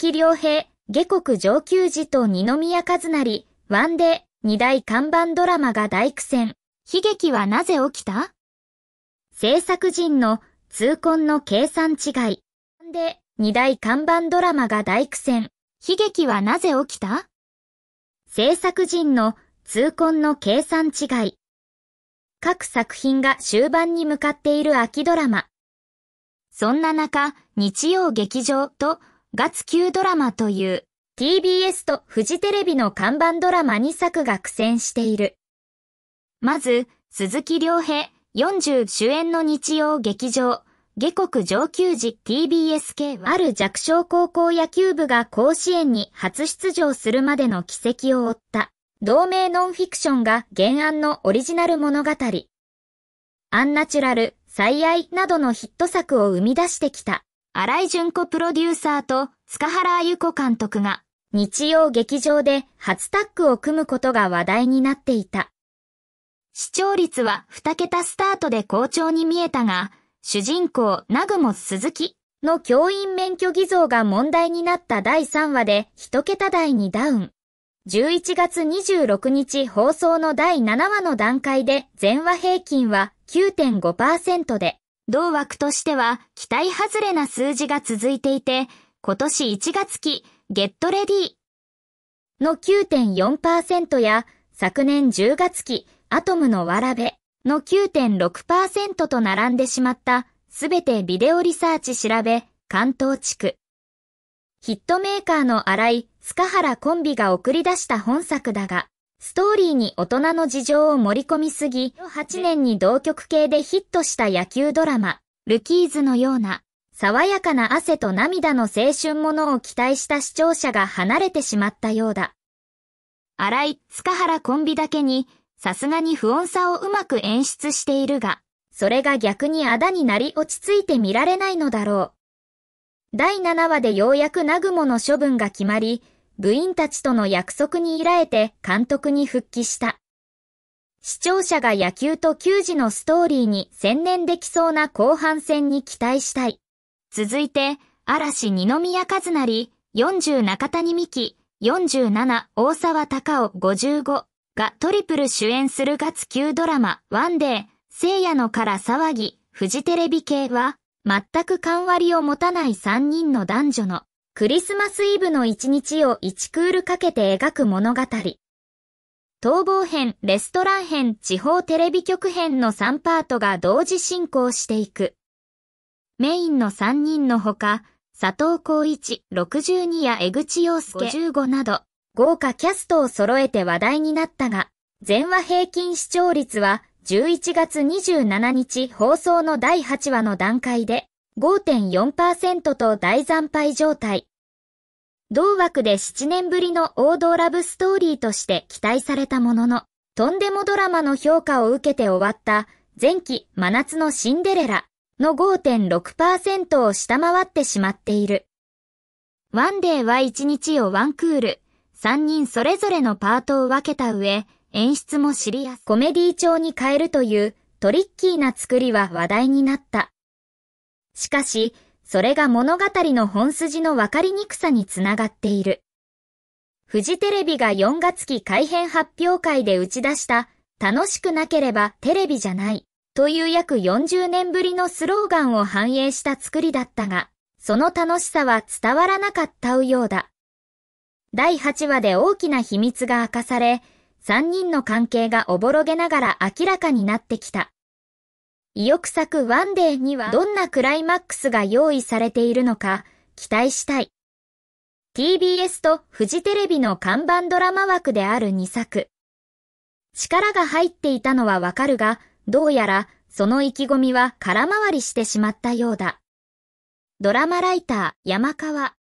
木良平、下国上級時と二宮和成、ワンデ二大看板ドラマが大苦戦。悲劇はなぜ起きた制作陣の痛恨の計算違い。で、二大看板ドラマが大苦戦。悲劇はなぜ起きた制作陣の痛恨の計算違い。各作品が終盤に向かっている秋ドラマ。そんな中、日曜劇場と月9ドラマという TBS とフジテレビの看板ドラマ2作が苦戦している。まず、鈴木良平40主演の日曜劇場、下国上級時 TBS 系ある弱小高校野球部が甲子園に初出場するまでの奇跡を追った、同名ノンフィクションが原案のオリジナル物語。アンナチュラル、最愛などのヒット作を生み出してきた。新井淳子プロデューサーと塚原あゆ子監督が日曜劇場で初タッグを組むことが話題になっていた。視聴率は2桁スタートで好調に見えたが、主人公ナグモ鈴木の教員免許偽造が問題になった第3話で1桁台にダウン。11月26日放送の第7話の段階で全話平均は9.5%で、同枠としては期待外れな数字が続いていて、今年1月期、ゲットレディの9.4%や、昨年10月期、アトムのわらべの9.6%と並んでしまったすべてビデオリサーチ調べ関東地区。ヒットメーカーの荒井、塚原コンビが送り出した本作だが、ストーリーに大人の事情を盛り込みすぎ、8年に同曲系でヒットした野球ドラマ、ルキーズのような、爽やかな汗と涙の青春ものを期待した視聴者が離れてしまったようだ。荒井、塚原コンビだけに、さすがに不穏さをうまく演出しているが、それが逆にあだになり落ち着いて見られないのだろう。第7話でようやくナグモの処分が決まり、部員たちとの約束に依頼て監督に復帰した。視聴者が野球と球児のストーリーに専念できそうな後半戦に期待したい。続いて、嵐二宮和成、40中谷美紀、47大沢隆夫55がトリプル主演する月級ドラマワンデー、聖夜のから騒ぎ、フジテレビ系は、全く関わりを持たない3人の男女のクリスマスイブの一日を一クールかけて描く物語。逃亡編、レストラン編、地方テレビ局編の3パートが同時進行していく。メインの3人のほか、佐藤光一、62や江口洋介55など、豪華キャストを揃えて話題になったが、全話平均視聴率は11月27日放送の第8話の段階で5.4%と大惨敗状態。同枠で7年ぶりの王道ラブストーリーとして期待されたものの、とんでもドラマの評価を受けて終わった前期真夏のシンデレラの5.6%を下回ってしまっている。ワンデーは1日をワンクール、3人それぞれのパートを分けた上、演出もシリアス、コメディ調に変えるというトリッキーな作りは話題になった。しかし、それが物語の本筋の分かりにくさにつながっている。フジテレビが4月期改編発表会で打ち出した楽しくなければテレビじゃないという約40年ぶりのスローガンを反映した作りだったが、その楽しさは伝わらなかったようだ。第8話で大きな秘密が明かされ、3人の関係がおぼろげながら明らかになってきた。意欲作ワンデーにはどんなクライマックスが用意されているのか期待したい。TBS とフジテレビの看板ドラマ枠である2作。力が入っていたのはわかるが、どうやらその意気込みは空回りしてしまったようだ。ドラマライター山川